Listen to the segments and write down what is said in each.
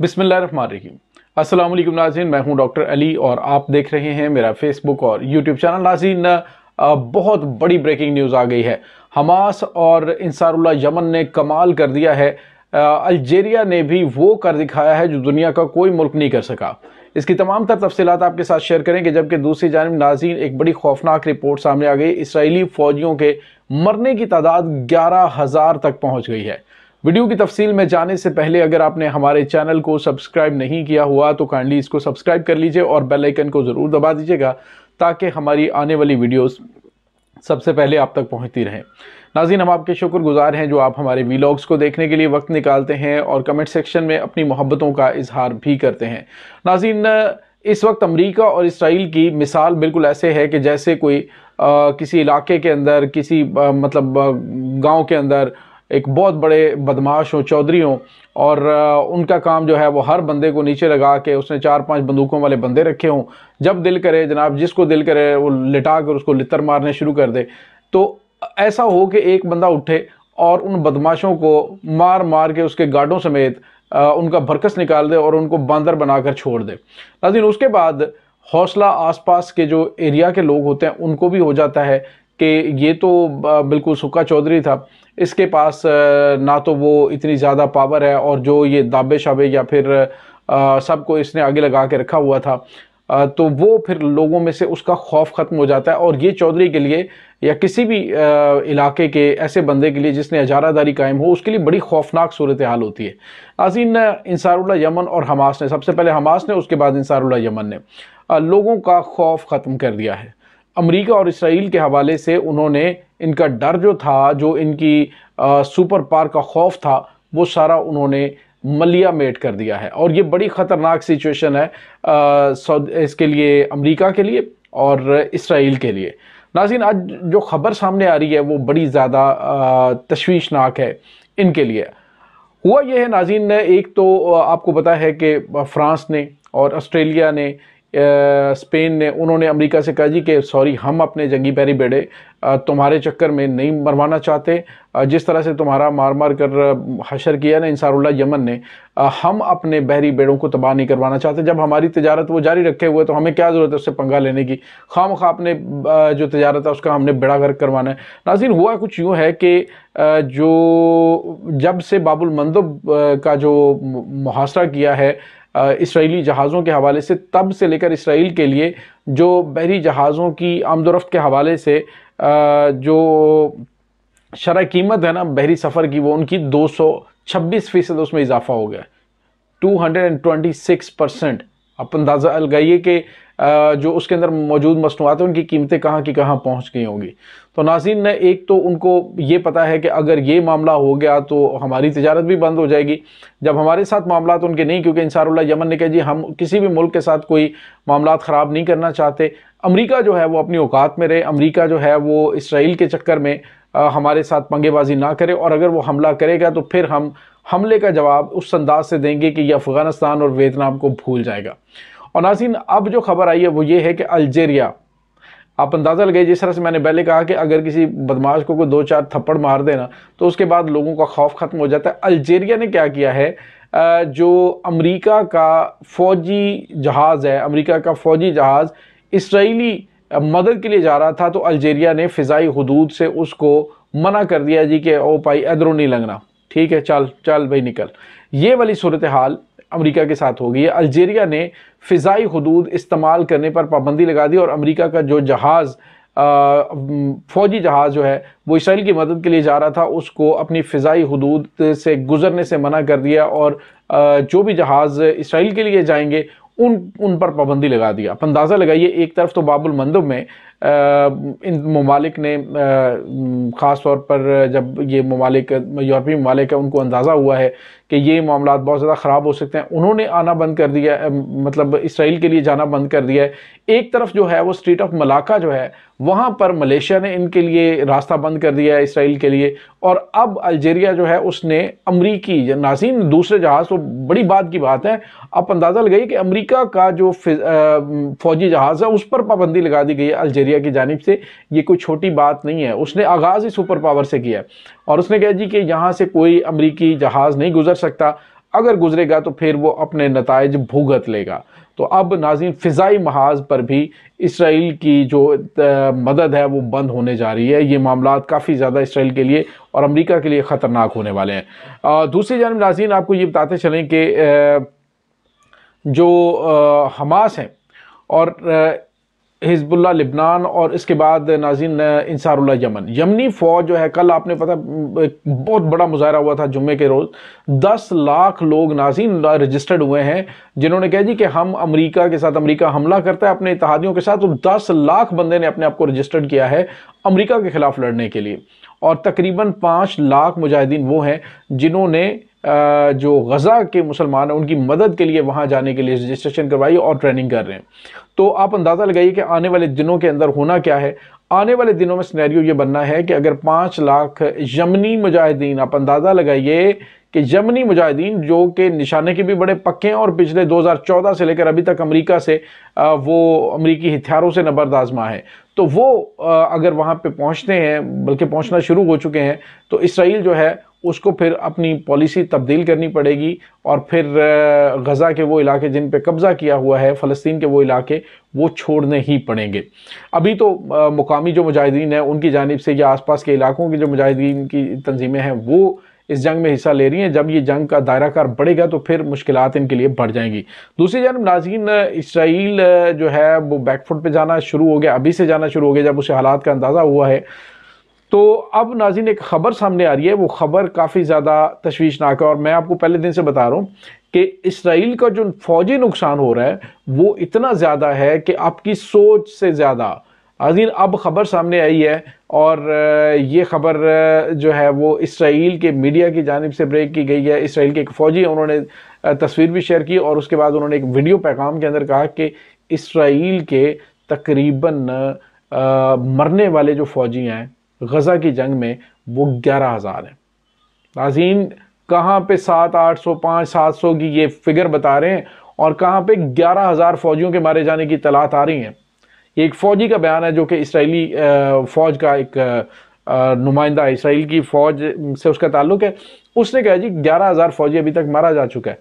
बिसमिल्ल रहीम अस्सलाम वालेकुम नाजीन मैं हूं डॉक्टर अली और आप देख रहे हैं मेरा फेसबुक और यूट्यूब चैनल नाजीन बहुत बड़ी ब्रेकिंग न्यूज़ आ गई है हमास और इंसारुल्ला यमन ने कमाल कर दिया है अल्जीरिया ने भी वो कर दिखाया है जो दुनिया का कोई मुल्क नहीं कर सका इसकी तमाम तर तफसीत आपके साथ शेयर करेंगे जबकि दूसरी जानब नाजीन एक बड़ी खौफनाक रिपोर्ट सामने आ गई इसराइली फ़ौजियों के मरने की तादाद ग्यारह हज़ार तक पहुँच गई है वीडियो की तफसील में जाने से पहले अगर आपने हमारे चैनल को सब्सक्राइब नहीं किया हुआ तो काइंडली इसको सब्सक्राइब कर लीजिए और बेल आइकन को ज़रूर दबा दीजिएगा ताकि हमारी आने वाली वीडियोस सबसे पहले आप तक पहुंचती रहे नाजिन हम आपके शुक्रगुजार हैं जो आप हमारे वीलॉग्स को देखने के लिए वक्त निकालते हैं और कमेंट सेक्शन में अपनी मोहब्बतों का इजहार भी करते हैं नाजिन इस वक्त अमरीका और इसराइल की मिसाल बिल्कुल ऐसे है कि जैसे कोई आ, किसी इलाके के अंदर किसी आ, मतलब गांव के अंदर एक बहुत बड़े बदमाश हों चौधरी हों और उनका काम जो है वो हर बंदे को नीचे लगा के उसने चार पांच बंदूकों वाले बंदे रखे हों जब दिल करे जनाब जिसको दिल करे वो लिटा कर उसको लितर मारने शुरू कर दे तो ऐसा हो कि एक बंदा उठे और उन बदमाशों को मार मार के उसके गार्डों समेत उनका भरकस निकाल दे और उनको बंदर बनाकर छोड़ दे लेकिन उसके बाद हौसला आसपास के जो एरिया के लोग होते हैं उनको भी हो जाता है कि ये तो बिल्कुल सुखा चौधरी था इसके पास ना तो वो इतनी ज़्यादा पावर है और जो ये दाबे शाबे या फिर सबको इसने आगे लगा के रखा हुआ था तो वो फिर लोगों में से उसका खौफ ख़त्म हो जाता है और ये चौधरी के लिए या किसी भी इलाके के ऐसे बंदे के लिए जिसने अजारादारी कायम हो उसके लिए बड़ी खौफनाक सूरत हाल होती है नाजीन इंसारुल्ला यमन और हमास ने सबसे पहले हमास ने उसके बाद इंसारुल्ला यमन ने लोगों का खौफ ख़त्म कर दिया है अमेरिका और इसराइल के हवाले से उन्होंने इनका डर जो था जो इनकी आ, सुपर पार का खौफ था वो सारा उन्होंने मलिया मेट कर दिया है और ये बड़ी ख़तरनाक सिचुएशन है आ, इसके लिए अमेरिका के लिए और इसराइल के लिए नाजिन आज जो ख़बर सामने आ रही है वो बड़ी ज़्यादा तशवीशनाक है इनके लिए हुआ यह है नाजिन ने एक तो आपको पता है कि फ्रांस ने और ऑस्ट्रेलिया ने स्पेन ने उन्होंने अमेरिका से कहा जी कि सॉरी हम अपने जंगी पैरी बेड़े तुम्हारे चक्कर में नहीं मरवाना चाहते जिस तरह से तुम्हारा मार मार कर हशर किया ना इंसारुल्ला यमन ने हम अपने बहरी बेड़ों को तबाह नहीं करवाना चाहते जब हमारी तजारत वो जारी रखे हुए तो हमें क्या ज़रूरत है उससे पंगा लेने की खाम खा अपने जो तजारत है उसका हमने बेड़ा गर्क करवाना है नाजिन हुआ कुछ यूँ है कि जो जब से बाबुल मंदब का जो मुहासरा किया है इसराइली जहाज़ों के हवाले से तब से लेकर इसराइल के लिए जो बहरी जहाज़ों की आमदोरफ़्त के हवाले से जो शरा कीमत है ना बहरी सफ़र की वो उनकी दो सौ छब्बीस फ़ीसद उसमें इजाफ़ा हो गया two hundred and twenty six percent आप अंदाज़ा लगाइए कि जो उसके अंदर मौजूद मसनूआत हैं उनकी कीमतें कहाँ की कहाँ पहुँच गई होंगी तो नाजिन ने एक तो उनको ये पता है कि अगर ये मामला हो गया तो हमारी तजारत भी बंद हो जाएगी जब हमारे साथ मामला उनके नहीं क्योंकि इंसारुल्ला यमन ने कहा जी हम किसी भी मुल्क के साथ कोई मामला ख़राब नहीं करना चाहते अमरीका जो है वो अपनी औकात में रहे अमरीका जो है वो इसराइल के चक्कर में हमारे साथ पंगेबाजी ना करे और अगर वो हमला करेगा तो फिर हम हमले का जवाब उस अंदाज से देंगे कि ये अफ़गानिस्तान और वियतनाम को भूल जाएगा और नासिन अब जो खबर आई है वो ये है कि अल्जेरिया आप अंदाज़ा लगे जिस तरह से मैंने पहले कहा कि अगर किसी बदमाश को कोई दो चार थप्पड़ मार देना तो उसके बाद लोगों का खौफ ख़त्म हो जाता है अल्जेरिया ने क्या किया है जो अमेरिका का फ़ौजी जहाज़ है अमेरिका का फ़ौजी जहाज़ इसराइली मदद के लिए जा रहा था तो अल्जेरिया ने फ़िज़ाई हदूद से उसको मना कर दिया जी कि ओ पाई अदरों नहीं लगना ठीक है चल चल भाई निकल ये वाली सूरत हाल अमेरिका के साथ हो गई है अलजेरिया ने फ़िज़ाई हदूद इस्तेमाल करने पर पाबंदी लगा दी और अमेरिका का जो जहाज़ फ़ौजी जहाज़ जो है वो इसराइल की मदद के लिए जा रहा था उसको अपनी फ़िज़ाई हदूद से गुजरने से मना कर दिया और जो भी जहाज़ इसराइल के लिए जाएंगे उन उन पर पाबंदी लगा दिया आप अंदाज़ा लगाइए एक तरफ तो बाबुल मंदब में आ, इन ममालिक ने ख़ास तौर पर जब ये ममालिक यूरोपीय ममालिक है उनको अंदाज़ा हुआ है कि ये मामला बहुत ज़्यादा ख़राब हो सकते हैं उन्होंने आना बंद कर दिया मतलब इसराइल के लिए जाना बंद कर दिया है एक तरफ जो है वो स्ट्रीट ऑफ मलाका जो है वहाँ पर मलेशिया ने इनके लिए रास्ता बंद कर दिया है इसराइल के लिए और अब अल्जेरिया जो है उसने अमरीकी नाजीन दूसरे जहाज़ तो बड़ी बात की बात है आप अंदाज़ा लगाइए कि अमरीका का जो फौजी जहाज़ है उस पर पाबंदी लगा दी गई है अल्जेरिया की जानब से ये कोई छोटी बात नहीं है उसने आगाज़ ही सुपर पावर से किया है और उसने कहा जी कि यहाँ से कोई अमरीकी जहाज़ नहीं गुजर सकता अगर गुजरेगा तो फिर वो अपने नतज भुगत लेगा तो अब नाजिन फ़िज़ाई महाज पर भी इसराइल की जो मदद है वो बंद होने जा रही है ये मामला काफ़ी ज़्यादा इसराइल के लिए और अमेरिका के लिए ख़तरनाक होने वाले हैं दूसरी जानब नाजीन आपको ये बताते चलें कि जो हमास हैं और हिजबुल्ला लिबनान और इसके बाद नाजिन इंसारुल्ला यमन यमनी फ़ौज जो है कल आपने पता बहुत बड़ा मुजाहरा हुआ था जुम्मे के रोज़ दस लाख लोग नाजिन रजिस्टर्ड हुए हैं जिन्होंने कह दी कि हम अमेरिका के साथ अमेरिका हमला करता है अपने इतिहादियों के साथ तो दस लाख बंदे ने अपने आप को रजिस्टर्ड किया है अमरीका के ख़िलाफ़ लड़ने के लिए और तकरीबन पाँच लाख मुजाहिदीन वो हैं जिन्होंने जो गज़ा के मुसलमान हैं उनकी मदद के लिए वहाँ जाने के लिए रजिस्ट्रेशन करवाई और ट्रेनिंग कर रहे हैं तो आप अंदाज़ा लगाइए कि आने वाले दिनों के अंदर होना क्या है आने वाले दिनों में स्नैरियो ये बनना है कि अगर पाँच लाख यमनी मुजाहिदीन आप अंदाज़ा लगाइए कि यमनी मुजाहिदीन जो कि निशाने के भी बड़े पक्के हैं और पिछले 2014 से लेकर अभी तक अमेरिका से वो अमेरिकी हथियारों से नबरदाजमा है तो वो अगर वहाँ पे पहुँचते हैं बल्कि पहुँचना शुरू हो चुके हैं तो इसराइल जो है उसको फिर अपनी पॉलिसी तब्दील करनी पड़ेगी और फिर गज़ा के वो इलाके जिन पे कब्ज़ा किया हुआ है फ़लस्तीन के वो इलाके वो छोड़ने ही पड़ेंगे अभी तो मुकामी जो मुजाहिदीन हैं उनकी जानब से या आसपास के इलाकों के जो मुजाहिदीन की तंजीमें हैं वो इस जंग में हिस्सा ले रही हैं जब ये जंग का दायरा कार बढ़ेगा तो फिर मुश्किल इनके लिए बढ़ जाएंगी दूसरी जानब नाजीन इसराइल जो है वो बैकफुट पर जाना शुरू हो गया अभी से जाना शुरू हो गया जब उसे हालात का अंदाज़ा हुआ है तो अब नाजिन एक ख़बर सामने आ रही है वो ख़बर काफ़ी ज़्यादा तशवीशनाक है और मैं आपको पहले दिन से बता रहा हूँ कि इसराइल का जो फौजी नुकसान हो रहा है वो इतना ज़्यादा है कि आपकी सोच से ज़्यादा अजीन अब ख़बर सामने आई है और ये ख़बर जो है वो इसराइल के मीडिया की जानब से ब्रेक की गई है इसराइल के एक फ़ौजी उन्होंने तस्वीर भी शेयर की और उसके बाद उन्होंने एक वीडियो पैगाम के अंदर कहा कि इसराइल के तकरीबन मरने वाले जो फ़ौजी हैं गज़ा की जंग में वो ग्यारह हज़ार है नाजीन कहाँ पे सात आठ सौ पाँच सात सौ की ये फिगर बता रहे हैं और कहाँ पे ग्यारह हज़ार फ़ौजियों के मारे जाने की तलात आ रही हैं ये एक फ़ौजी का बयान है जो कि इसराइली फ़ौज का एक नुमाइंदा इसराइल की फ़ौज से उसका ताल्लुक है उसने कहा जी ग्यारह हज़ार फ़ौजी अभी तक मारा जा चुका है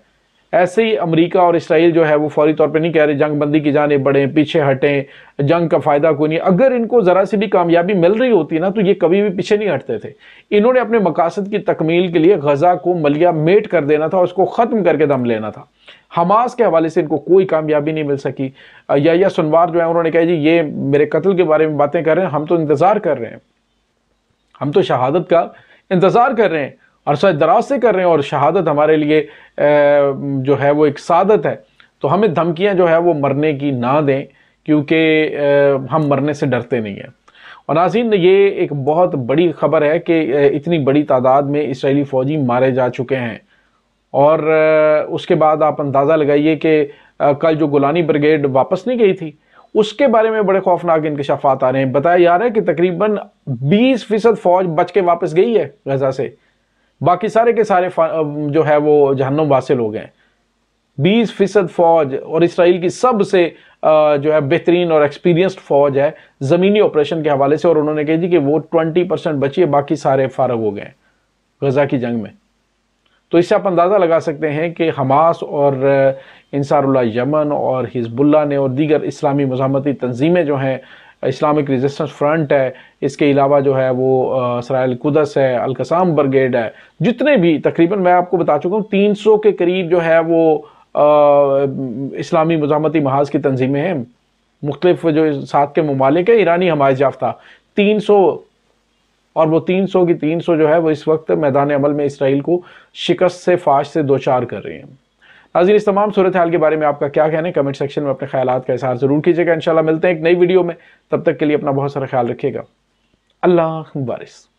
ऐसे ही अमेरिका और इसराइल जो है वो फौरी तौर पे नहीं कह रहे जंग बंदी की जाने बढ़ें पीछे हटें जंग का फ़ायदा कोई नहीं अगर इनको ज़रा सी भी कामयाबी मिल रही होती ना तो ये कभी भी पीछे नहीं हटते थे इन्होंने अपने मकासद की तकमील के लिए गज़ा को मलिया मेट कर देना था उसको ख़त्म करके दम लेना था हमास के हवाले से इनको कोई कामयाबी नहीं मिल सकी या या सुनवार जो है उन्होंने कहा जी ये मेरे कत्ल के बारे में बातें कर रहे हैं हम तो इंतज़ार कर रहे हैं हम तो शहादत का इंतज़ार कर रहे हैं अरसा दराज से कर रहे हैं और शहादत हमारे लिए जो है वो एक सादत है तो हमें धमकियां जो है वो मरने की ना दें क्योंकि हम मरने से डरते नहीं हैं और नाजीन ये एक बहुत बड़ी खबर है कि इतनी बड़ी तादाद में इसराइली फ़ौजी मारे जा चुके हैं और उसके बाद आप अंदाज़ा लगाइए कि कल जो गुलानी ब्रिगेड वापस नहीं गई थी उसके बारे में बड़े खौफनाक इंकशाफात आ रहे हैं बताया जा रहा है कि तकरीबन 20 फ़ीसद फ़ौज बच के वापस गई है गजा से बाकी सारे के सारे जो है वो जहनम वासिल हो गए बीस फीसद फौज और इसराइल की सबसे जो है बेहतरीन और एक्सपीरियंस्ड फौज है ज़मीनी ऑपरेशन के हवाले से और उन्होंने कह दी कि वो ट्वेंटी परसेंट बची है बाकी सारे फारग हो गए गज़ा की जंग में तो इससे आप अंदाज़ा लगा सकते हैं कि हमास और इंसारुल्ला यमन और हिजबुल्ला ने और दीगर इस्लामी मजामती तंजीमें जो हैं इस्लामिक रेजिस्टेंस फ्रंट है इसके अलावा जो है वो सराय कुदस है अलकसाम ब्रिगेड है जितने भी तकरीबन मैं आपको बता चुका हूँ तीन सौ के करीब जो है वो आ, इस्लामी मजामती महाज की तंजीमें हैं मुख्तलिफ जो साथ के ममालिक है ईरानी हमायत याफ्ता तीन सौ और वो तीन सौ की तीन सौ जो है वो इस वक्त मैदान अमल में इसराइल को शिकस्त से फाश से दो चार कर रही हैं हाजिर इस तमाम सूरत हाल के बारे में आपका क्या कहना है कमेंट सेक्शन में अपने ख्याल का इजहार ज़रूर कीजिएगा इंशाल्लाह मिलते हैं एक नई वीडियो में तब तक के लिए अपना बहुत सारा ख्याल रखिएगा अल्लाह वारिस